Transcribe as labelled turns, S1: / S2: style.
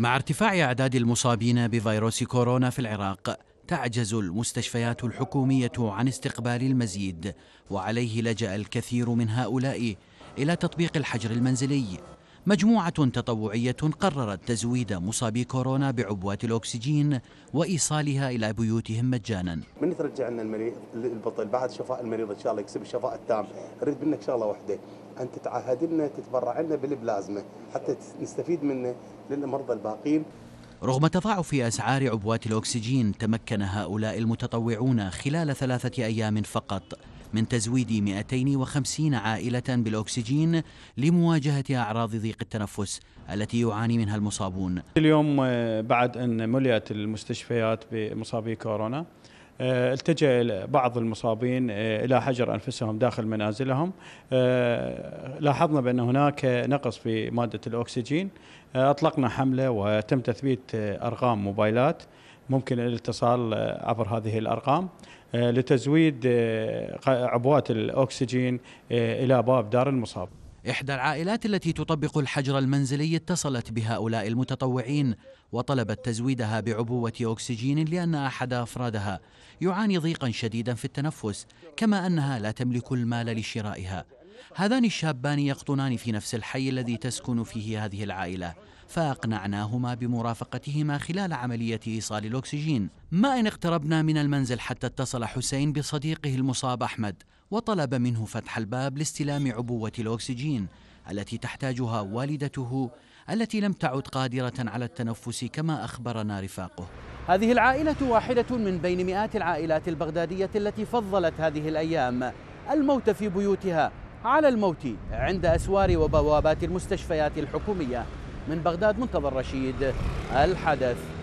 S1: مع ارتفاع أعداد المصابين بفيروس كورونا في العراق تعجز المستشفيات الحكومية عن استقبال المزيد وعليه لجأ الكثير من هؤلاء إلى تطبيق الحجر المنزلي مجموعة تطوعية قررت تزويد مصابي كورونا بعبوات الأكسجين وإيصالها إلى بيوتهم مجانا
S2: من ترجع لنا المريض البطل بعد شفاء المريض إن شاء الله يكسب الشفاء التام أريد منك شغلة واحدة أن تتعهد لنا تتبرع لنا بالبلازما حتى نستفيد منه للمرضى الباقين
S1: رغم تضاعف أسعار عبوات الأكسجين تمكن هؤلاء المتطوعون خلال ثلاثة أيام فقط من تزويد 250 عائلة بالأكسجين لمواجهة أعراض ضيق التنفس التي يعاني منها المصابون
S3: اليوم آه، بعد أن مليت المستشفيات بمصابي كورونا آه، التجأ بعض المصابين آه، إلى حجر أنفسهم داخل منازلهم آه، لاحظنا بأن هناك نقص في مادة الأكسجين أطلقنا حملة وتم تثبيت أرقام موبايلات ممكن الاتصال عبر هذه الأرقام لتزويد عبوات الأكسجين إلى باب دار المصاب
S1: إحدى العائلات التي تطبق الحجر المنزلي اتصلت بهؤلاء المتطوعين وطلبت تزويدها بعبوة أكسجين لأن أحد أفرادها يعاني ضيقا شديدا في التنفس كما أنها لا تملك المال لشرائها هذان الشابان يقطنان في نفس الحي الذي تسكن فيه هذه العائلة فأقنعناهما بمرافقتهما خلال عملية إيصال الأكسجين ما إن اقتربنا من المنزل حتى اتصل حسين بصديقه المصاب أحمد وطلب منه فتح الباب لاستلام عبوة الأكسجين التي تحتاجها والدته التي لم تعد قادرة على التنفس كما أخبرنا رفاقه هذه العائلة واحدة من بين مئات العائلات البغدادية التي فضلت هذه الأيام الموت في بيوتها على الموت عند أسوار وبوابات المستشفيات الحكومية من بغداد منتظر رشيد الحدث